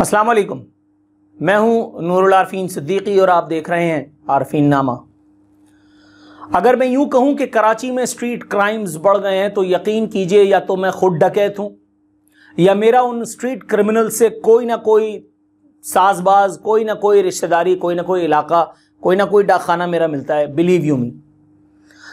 अस्सलाम वालेकुम मैं हूं नूरुल आरफीन सिद्दीकी और आप देख रहे हैं आरफीन नामा अगर मैं यूं कहूं कि कराची में स्ट्रीट क्राइम्स बढ़ गए हैं तो यकीन कीजिए या तो मैं खुद डकैत हूं या मेरा उन स्ट्रीट क्रिमिनल से कोई ना कोई साजबाज कोई ना कोई रिश्तेदारी कोई ना कोई इलाका कोई ना कोई डाखाना मेरा मिलता है बिलीव यू मी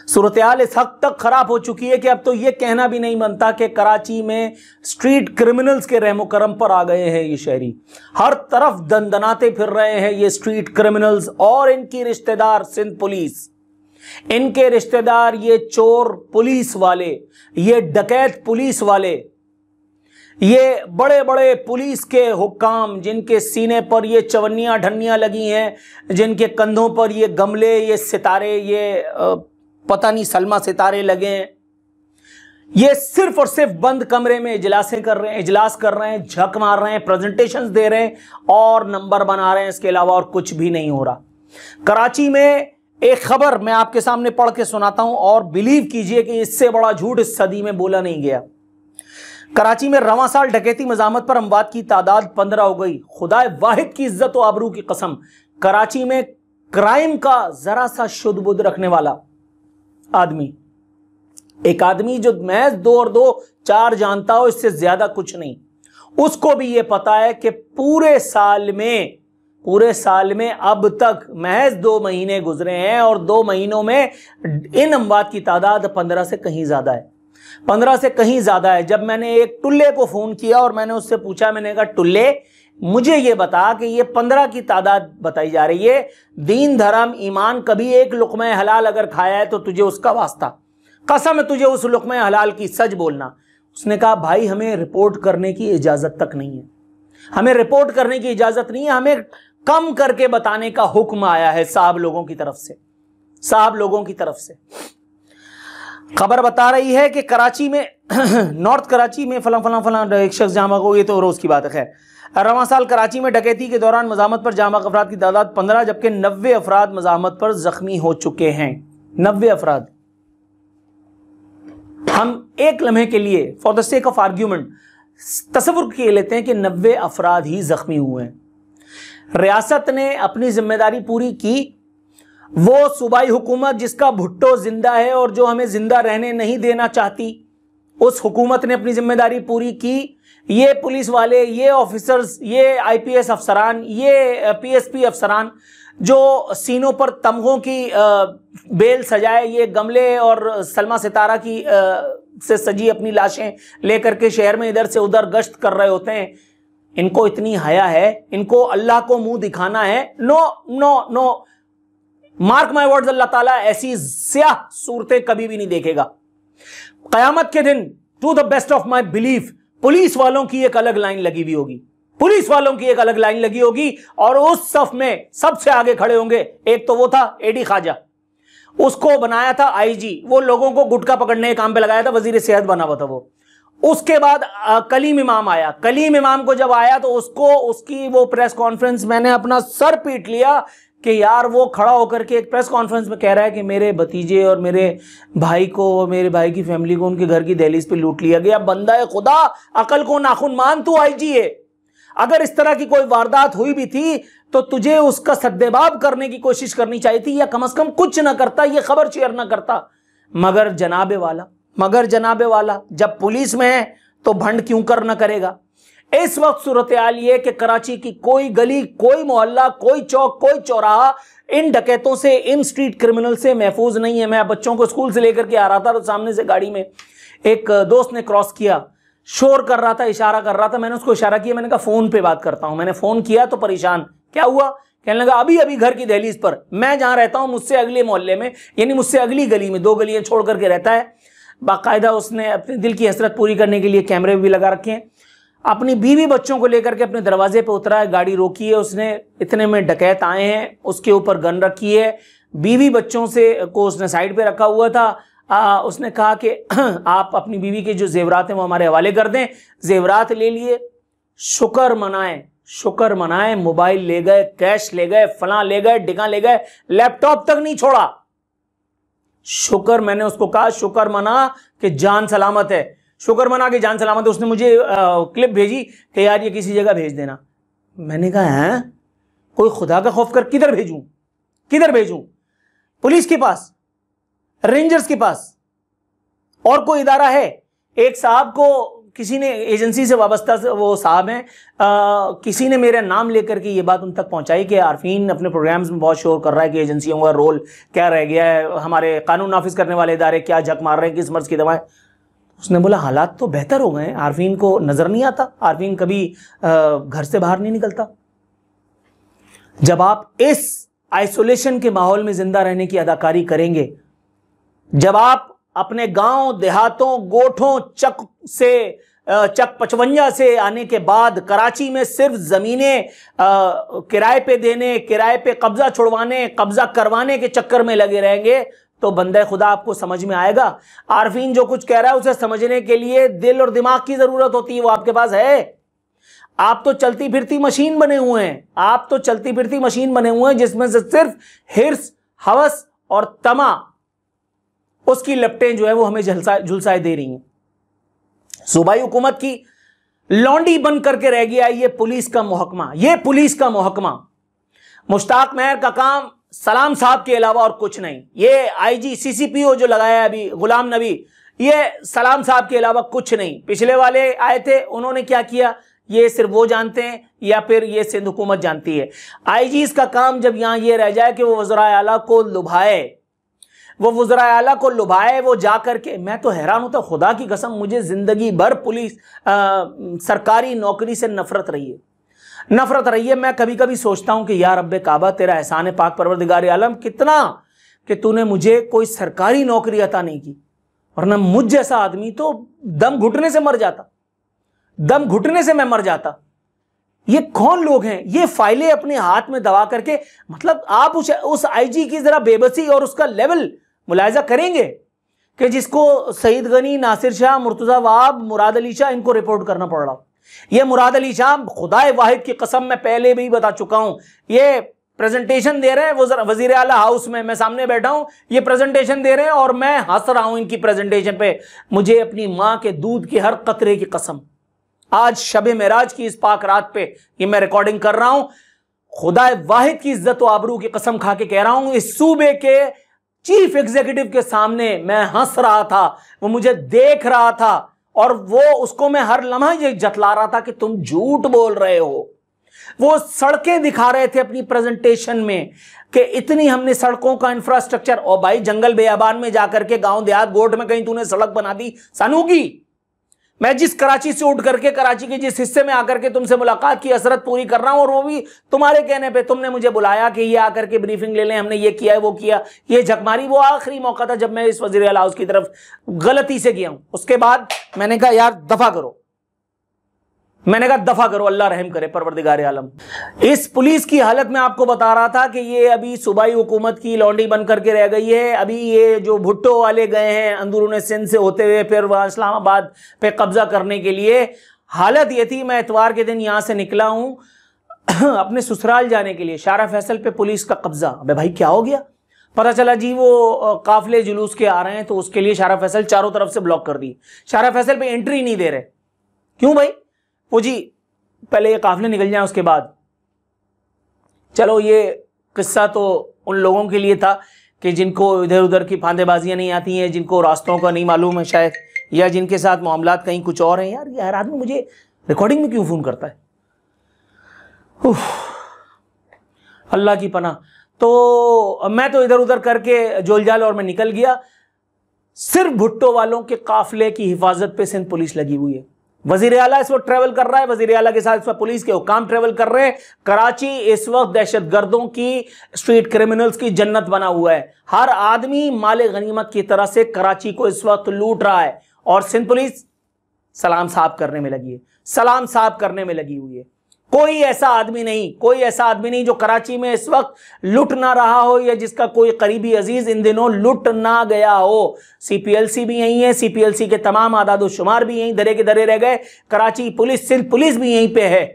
सूरत हाल इस हद तक ख़राब हो चुकी है कि अब तो ये कहना भी नहीं बनता कि कराची में स्ट्रीट क्रिमिनल्स के रहम करम पर आ गए हैं ये शहरी हर तरफ दंदनाते फिर रहे हैं ये स्ट्रीट क्रिमिनल्स और इनकी रिश्तेदार सिंध पुलिस इनके रिश्तेदार ये चोर पुलिस वाले ये डकैत पुलिस वाले ये बड़े बड़े पुलिस के हुक्काम जिनके सीने पर ये चवन्नियाँ ढन्नियाँ लगी हैं जिनके कंधों पर ये गमले ये सितारे ये पता नहीं सलमा सितारे लगे हैं ये सिर्फ और सिर्फ बंद कमरे में इजलासें कर रहे हैं इजलास कर रहे हैं झक मार रहे हैं प्रेजेंटेशन दे रहे हैं और नंबर बना रहे हैं इसके अलावा और कुछ भी नहीं हो रहा कराची में एक खबर मैं आपके सामने पढ़ के सुनाता हूं और बिलीव कीजिए कि इससे बड़ा झूठ इस सदी में बोला नहीं गया कराची में रवा साल डकैती मजामत पर अमवाद की तादाद पंद्रह हो गई खुदाए वाहिद की इज्जत व आबरू की कसम कराची में क्राइम का जरा सा शुद्ध बुद्ध रखने वाला आदमी एक आदमी जो महज दो और दो चार जानता हो इससे ज्यादा कुछ नहीं उसको भी यह पता है कि पूरे साल में पूरे साल में अब तक महज दो महीने गुजरे हैं और दो महीनों में इन अमवाद की तादाद पंद्रह से कहीं ज्यादा है पंद्रह से कहीं ज्यादा है जब मैंने एक टुल्ले को फोन किया और मैंने उससे पूछा मैंने कहा टुल्ले मुझे ये बता कि ये पंद्रह की तादाद बताई जा रही है दीन धर्म ईमान कभी एक लुकम हलाल अगर खाया है तो तुझे उसका वास्ता कसम तुझे उस लुकम हलाल की सच बोलना उसने कहा भाई हमें रिपोर्ट करने की इजाज़त तक नहीं है हमें रिपोर्ट करने की इजाज़त नहीं है हमें कम करके बताने का हुक्म आया है साहब लोगों की तरफ से साहब लोगों की तरफ से खबर बता रही है कि कराची में नॉर्थ कराची में फला फला फला एक शख्स जामा को ये तो रोज़ की बात है खैर रवान साल कराची में डकैती के दौरान मजामत पर जामा अफराद की तादाद पंद्रह जबकि नबे अफराद मजामत पर जख्मी हो चुके हैं नबे अफराद हम एक लम्हे के लिए for the sake of argument तस्वुर किए लेते हैं कि नबे अफराद ही जख्मी हुए हैं रियासत ने अपनी जिम्मेदारी पूरी की वो सूबाई हुकूमत जिसका भुट्टो जिंदा है और जो हमें जिंदा रहने नहीं देना चाहती उस हुकूमत ने अपनी जिम्मेदारी पूरी की ये पुलिस वाले ये ऑफिसर्स ये आईपीएस अफसरान ये पीएसपी अफसरान जो सीनों पर तमगों की बेल सजाए ये गमले और सलमा सितारा की से सजी अपनी लाशें लेकर के शहर में इधर से उधर गश्त कर रहे होते हैं इनको इतनी हया है इनको अल्लाह को मुंह दिखाना है no no no mark my words Allah Taala ऐसी स्याह सूरतें कभी भी नहीं देखेगा कयामत के दिन to the best of my belief police वालों की एक अलग लाइन लगी हुई होगी पुलिस वालों की एक अलग लाइन लगी होगी और उस सफ में सबसे आगे खड़े होंगे एक तो वो था एडी खाजा उसको बनाया था आईजी वो लोगों को गुटखा पकड़ने के काम पे लगाया था वजीर सेहत बना हुआ था वो उसके बाद आ, कलीम इमाम आया कलीम इमाम को जब आया तो उसको उसकी वो प्रेस कॉन्फ्रेंस मैंने अपना सर पीट लिया कि यार वो खड़ा होकर के एक प्रेस कॉन्फ्रेंस में कह रहा है कि मेरे भतीजे और मेरे भाई को मेरे भाई की फैमिली को उनके घर की दहलीज पे लूट लिया गया बंदा है खुदा अकल को नाखुन मान तू आईजी है अगर इस तरह की कोई वारदात हुई भी थी तो तुझे उसका सद्देबाब करने की कोशिश करनी चाहिए थी या कम अज कम कुछ ना करता ये खबर शेयर ना करता मगर जनाबे वाला मगर जनाबे वाला जब पुलिस में है तो भंड क्यों कर ना करेगा इस वक्त सूरत हाल ये कि कराची की कोई गली कोई मोहल्ला कोई चौक कोई चौराहा इन डकैतों से इन स्ट्रीट क्रिमिनल से महफूज नहीं है मैं बच्चों को स्कूल से लेकर के आ रहा था तो सामने से गाड़ी में एक दोस्त ने क्रॉस किया शोर कर रहा था इशारा कर रहा था मैंने उसको इशारा किया मैंने कहा फ़ोन पे बात करता हूं मैंने फ़ोन किया तो परेशान क्या हुआ कहने लगा अभी अभी घर की दहलीज पर मैं जहां रहता हूं मुझसे अगले मोहल्ले में यानी मुझसे अगली गली में दो गलियां छोड़ करके रहता है बाकायदा उसने अपने दिल की हसरत पूरी करने के लिए कैमरे भी लगा रखे हैं अपनी बीवी बच्चों को लेकर के अपने दरवाजे पे उतरा है गाड़ी रोकी है उसने इतने में डकैत आए हैं उसके ऊपर गन रखी है बीवी बच्चों से को उसने साइड पे रखा हुआ था आ, उसने कहा कि आप अपनी बीवी के जो जेवरात हैं वो हमारे हवाले कर दें जेवरात ले लिए शुक्र मनाए शुक्र मनाएं मोबाइल ले गए कैश ले गए फला ले गए डिगा ले गए लैपटॉप तक नहीं छोड़ा शुक्र मैंने उसको कहा शुक्र मना कि जान सलामत है शुक्र मना के जान सलामत उसने मुझे आ, क्लिप भेजी कि यार ये किसी जगह भेज देना मैंने कहा है कोई खुदा का खौफ कर किधर भेजूं किधर भेजूं पुलिस के पास रेंजर्स के पास और कोई इदारा है एक साहब को किसी ने एजेंसी से वाबस्ता वो साहब हैं किसी ने मेरा नाम लेकर के ये बात उन तक पहुंचाई कि आरफीन अपने प्रोग्राम्स में बहुत शोर कर रहा है कि एजेंसियों का रोल क्या रह गया है हमारे कानून नाफिज करने वाले इदारे क्या झक मार रहे हैं किस मर्ज की दवाएं उसने बोला हालात तो बेहतर हो गए हैं आरवीन को नज़र नहीं आता आरवीन कभी घर से बाहर नहीं निकलता जब आप इस आइसोलेशन के माहौल में जिंदा रहने की अदाकारी करेंगे जब आप अपने गांव देहातों गोठों चक से चक पचवंजा से आने के बाद कराची में सिर्फ ज़मीनें किराए पे देने किराए पे कब्ज़ा छुड़वाने कब्ज़ा करवाने के चक्कर में लगे रहेंगे तो बंदे खुदा आपको समझ में आएगा आरफीन जो कुछ कह रहा है उसे समझने के लिए दिल और दिमाग की जरूरत होती है वो आपके पास है आप तो चलती फिरती मशीन बने हुए हैं आप तो चलती फिरती मशीन बने हुए हैं जिसमें से सिर्फ हिर्स हवस और तमा उसकी लपटें जो है वो हमें झुलसाए दे रही हैं सूबाई हुकूमत की लौंडी बन करके रह गया ये पुलिस का महकमा ये पुलिस का महकमा मुश्ताक मेहर का काम सलाम साहब के अलावा और कुछ नहीं ये आईजी सीसीपीओ जो लगाया अभी गुलाम नबी ये सलाम साहब के अलावा कुछ नहीं पिछले वाले आए थे उन्होंने क्या किया ये सिर्फ वो जानते हैं या फिर ये सिंध हुकूमत जानती है जी का काम जब यहाँ ये रह जाए कि वो वजरा आला को लुभाए वो वजरा आला को लुभाए वो जा करके मैं तो हैरान होता तो खुदा की कसम मुझे ज़िंदगी भर पुलिस आ, सरकारी नौकरी से नफरत रही है नफरत रही है मैं कभी कभी सोचता हूं कि यार रब काबा तेरा एहसान पाक परवरदिगार आलम कितना कि तूने मुझे कोई सरकारी नौकरी अता नहीं की वरना मुझ जैसा आदमी तो दम घुटने से मर जाता दम घुटने से मैं मर जाता ये कौन लोग हैं ये फाइलें अपने हाथ में दबा करके मतलब आप उस उस आईजी की जरा बेबसी और उसका लेवल मुलायजा करेंगे कि जिसको सईद गनी नासिर शाह मुर्तजा वाब मुराद अली शाह इनको रिपोर्ट करना पड़ रहा ये मुराद अली शाह खुदाए वाहिद की कसम में पहले भी बता चुका हूं ये प्रेजेंटेशन दे रहे हैं वो वजीर आला हाउस में मैं सामने बैठा हूं ये प्रेजेंटेशन दे रहे हैं और मैं हंस रहा हूं इनकी प्रेजेंटेशन पे मुझे अपनी माँ के दूध के हर कतरे की कसम आज शब मेराज की इस पाक रात पे ये मैं रिकॉर्डिंग कर रहा हूं खुदा वाहिद की इज्जत आबरू की कसम खा के कह रहा हूं इस सूबे के चीफ एग्जीक्यूटिव के सामने मैं हंस रहा था वो मुझे देख रहा था और वो उसको मैं हर लम्हा ये जतला रहा था कि तुम झूठ बोल रहे हो वो सड़कें दिखा रहे थे अपनी प्रेजेंटेशन में कि इतनी हमने सड़कों का इंफ्रास्ट्रक्चर और भाई जंगल बेआबान में जाकर के गांव देहात गोट में कहीं तूने सड़क बना दी सनूगी मैं जिस कराची से उठ करके कराची के जिस हिस्से में आकर के तुमसे मुलाकात की असरत पूरी कर रहा हूं और वो भी तुम्हारे कहने पे तुमने मुझे बुलाया कि ये आकर के ब्रीफिंग ले लें हमने ये किया है वो किया ये झकमारी वो आखिरी मौका था जब मैं इस वजीर हाउस की तरफ गलती से गया हूं उसके बाद मैंने कहा यार दफा करो मैंने कहा दफा करो अल्लाह रहम करे परवरदिगार आलम इस पुलिस की हालत में आपको बता रहा था कि ये अभी सूबाई हुकूमत की लॉन्डी बन करके रह गई है अभी ये जो भुट्टो वाले गए हैं अंदरून सिंध से होते हुए फिर वहां इस्लामाबाद पे कब्जा करने के लिए हालत ये थी मैं इतवार के दिन यहां से निकला हूं अपने ससुराल जाने के लिए शारा फैसल पे पुलिस का कब्जा अब भाई क्या हो गया पता चला जी वो काफले जुलूस के आ रहे हैं तो उसके लिए शारा फैसल चारों तरफ से ब्लॉक कर दी शारा फैसल पे एंट्री नहीं दे रहे क्यों भाई वो जी पहले ये काफ़िले निकल जाए उसके बाद चलो ये किस्सा तो उन लोगों के लिए था कि जिनको इधर उधर की फांदेबाजियाँ नहीं आती हैं जिनको रास्तों का नहीं मालूम है शायद या जिनके साथ मामला कहीं कुछ और हैं यार ये हर आदमी मुझे रिकॉर्डिंग में क्यों फ़ोन करता है अल्लाह की पना तो मैं तो इधर उधर करके जोलजाल और मैं निकल गया सिर्फ भुट्टो वालों के काफिले की हिफाजत पे सिंध पुलिस लगी हुई है वजीर अला इस वक्त ट्रेवल कर रहा है वजीर अला के साथ इस वक्त पुलिस के हुकाम ट्रेवल कर रहे हैं कराची इस वक्त दहशत गर्दों की स्ट्रीट क्रिमिनल्स की जन्नत बना हुआ है हर आदमी माल गनीमत की तरह से कराची को इस वक्त लूट रहा है और सिंध पुलिस सलाम साफ करने में लगी है सलाम साफ करने में लगी हुई है कोई ऐसा आदमी नहीं कोई ऐसा आदमी नहीं जो कराची में इस वक्त लुट ना रहा हो या जिसका कोई करीबी अजीज इन दिनों लुट ना गया हो सीपीएलसी भी यहीं है सीपीएलसी के तमाम आदाद शुमार भी यहीं दरे के दरे रह गए कराची पुलिस सिर्फ पुलिस भी यहीं पे है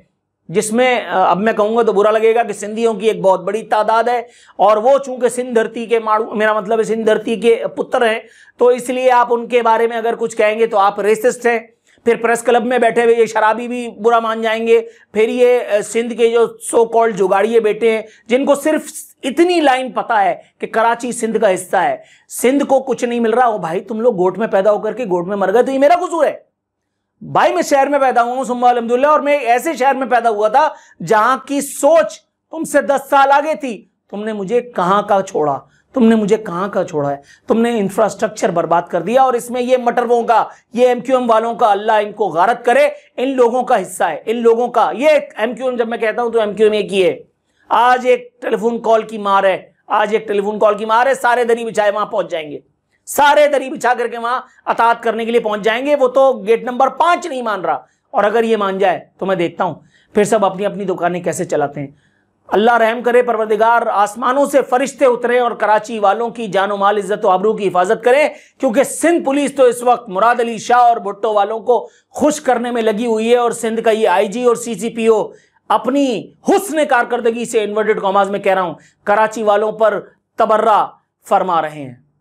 जिसमें अब मैं कहूंगा तो बुरा लगेगा कि सिंधियों की एक बहुत बड़ी तादाद है और वो चूंकि सिंध धरती के माड़ू मेरा मतलब सिंध धरती के पुत्र हैं तो इसलिए आप उनके बारे में अगर कुछ कहेंगे तो आप रेसिस्ट हैं फिर प्रेस क्लब में बैठे हुए ये शराबी भी बुरा मान जाएंगे फिर ये सिंध के जो सो कॉल्ड जुगाड़िए बेटे हैं जिनको सिर्फ इतनी लाइन पता है कि कराची सिंध का हिस्सा है सिंध को कुछ नहीं मिल रहा हो भाई तुम लोग गोट में पैदा होकर के गोट में मर गए तो ये मेरा कसूर है भाई मैं शहर में पैदा हुआ हूं सुम्मा अलहमदुल्ला और मैं ऐसे शहर में पैदा हुआ था जहां की सोच तुमसे दस साल आगे थी तुमने मुझे कहां का छोड़ा तुमने मुझे कहां का छोड़ा है तुमने इंफ्रास्ट्रक्चर बर्बाद कर दिया और इसमें ये मटरों का ये एमक्यूएम वालों का अल्लाह इनको गारत करे इन लोगों का हिस्सा है इन लोगों का ये एमक्यूएम जब मैं कहता हूं तो एमक्यूएम एक ही है आज एक टेलीफोन कॉल की मार है आज एक टेलीफोन कॉल की मार है सारे दरी बिछाए वहां पहुंच जाएंगे सारे दरी बिछा करके वहां अतात करने के लिए पहुंच जाएंगे वो तो गेट नंबर पांच नहीं मान रहा और अगर ये मान जाए तो मैं देखता हूं फिर सब अपनी अपनी दुकानें कैसे चलाते हैं अल्लाह रहम करे परवरदिगार आसमानों से फरिश्ते उतरे और कराची वालों की जानो माल इज्जत आबरू की हिफाजत करें क्योंकि सिंध पुलिस तो इस वक्त मुराद अली शाह और भुट्टो वालों को खुश करने में लगी हुई है और सिंध का ये आईजी और सीसीपीओ अपनी हुसन कारकर्दगी से इन्वर्टेड कॉमाज में कह रहा हूं कराची वालों पर तबर्रा फरमा रहे हैं